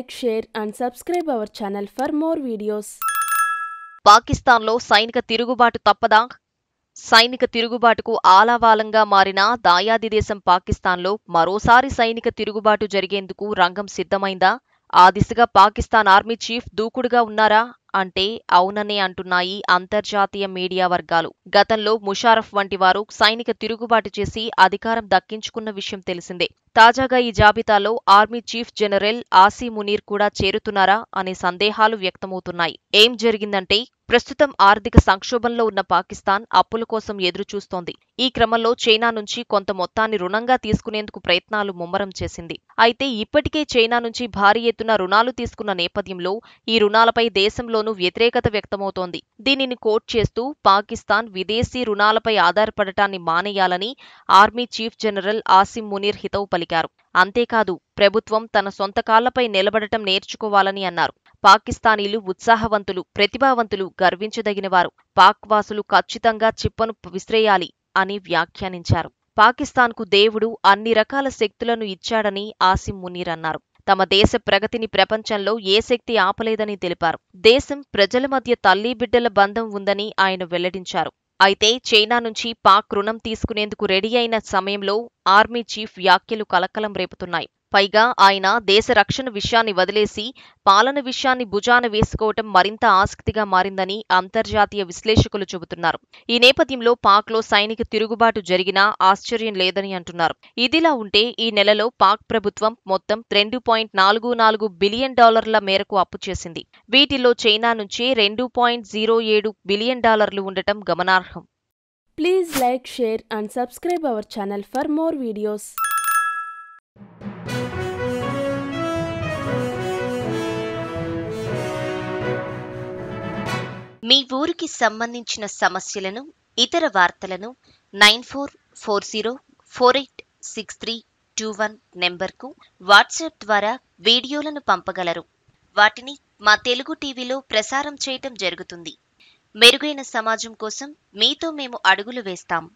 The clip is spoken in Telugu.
like share and subscribe our channel for more videos పాకిస్తాన్లో సైనిక తిరుగుబాటు తప్పదా సైనిక తిరుగుబాటుకు ఆలావాలంగా మారిన దాయాది దేశం పాకిస్తాన్లో మరోసారి సైనిక తిరుగుబాటు జరిగేందుకు రంగం సిద్ధమైందా ఆ దిశగా పాకిస్తాన్ ఆర్మీ చీఫ్ దూకుడుగా ఉన్నారా అంటే అవుననే అంటున్నాయి అంతర్జాతీయ మీడియా వర్గాలు గతంలో ముషారఫ్ వంటి వారు సైనిక తిరుగుబాటు చేసి అధికారం దక్కించుకున్న విషయం తెలిసిందే తాజాగా ఈ జాబితాలో army chief general Asim Munir కూడా చేరుతున్నారా అనే సందేహాలు వ్యక్తమవుతున్నాయి ఏం జరిగిందంటే ప్రస్తుతం ఆర్థిక సంక్షోభంలో ఉన్న పాకిస్తాన్ అప్పుల కోసం ఎదురుచూస్తోంది ఈ క్రమంలో చైనా నుంచి కొంత మొత్తాన్ని రుణంగా తీసుకునేందుకు ప్రయత్నాలు ముమ్మరం చేసింది అయితే ఇప్పటికే చైనా నుంచి భారీ ఎత్తున రుణాలు తీసుకున్న నేపథ్యంలో ఈ రుణాలపై దేశంలో దేశంలోనూ వ్యతిరేకత వ్యక్తమవుతోంది దీనిని కోట్ చేస్తూ పాకిస్తాన్ విదేశీ రుణాలపై ఆధారపడటాన్ని మానేయాలని army chief general Asim Munir హితవు పలికారు అంతేకాదు ప్రభుత్వం తన సొంత కాళ్లపై నిలబడటం నేర్చుకోవాలని అన్నారు పాకిస్తానీలు ఉత్సాహవంతులు ప్రతిభావంతులు గర్వించదగినవారు పాక్ వాసులు ఖచ్చితంగా చిప్పను విసిరేయాలి అని వ్యాఖ్యానించారు పాకిస్తాన్కు దేవుడు అన్ని రకాల శక్తులను ఇచ్చాడని ఆసిం మునీర్ అన్నారు తమ దేశ ప్రగతిని ప్రపంచంలో ఏ శక్తి ఆపలేదని తెలిపారు దేశం ప్రజల మధ్య తల్లి బిడ్డల బంధం ఉందని ఆయన వెల్లడించారు అయితే చైనా నుంచి పాక్ రుణం తీసుకునేందుకు రెడీ అయిన సమయంలో ఆర్మీ చీఫ్ వ్యాఖ్యలు కలకలం రేపుతున్నాయి పైగా ఆయన దేశ రక్షణ విషయాన్ని వదిలేసి పాలన విషయాన్ని భుజాన వేసుకోవటం మరింత ఆసక్తిగా మారిందని అంతర్జాతీయ విశ్లేషకులు చెబుతున్నారు ఈ నేపథ్యంలో పాక్లో సైనిక తిరుగుబాటు జరిగినా ఆశ్చర్యం లేదని అంటున్నారు ఇదిలా ఉంటే ఈ నెలలో పాక్ ప్రభుత్వం మొత్తం రెండు పాయింట్ నాలుగు నాలుగు బిలియన్ డాలర్ల మేరకు అప్పు చేసింది వీటిలో చైనా నుంచి రెండు పాయింట్ జీరో ఏడు బిలియన్ డాలర్లు ఉండటం గమనార్హం please like share and subscribe our channel for more videos మీ ఊరికి సంబంధించిన సమస్యలను ఇతర వార్తలను nine four four zero four eight six three two one నెంబర్కు వాట్సాప్ ద్వారా వీడియోలను పంపగలరు వాటిని మా తెలుగు టీవీలో ప్రసారం చేయటం జరుగుతుంది మెరుగైన సమాజం కోసం మీతో మేము అడుగులు వేస్తాం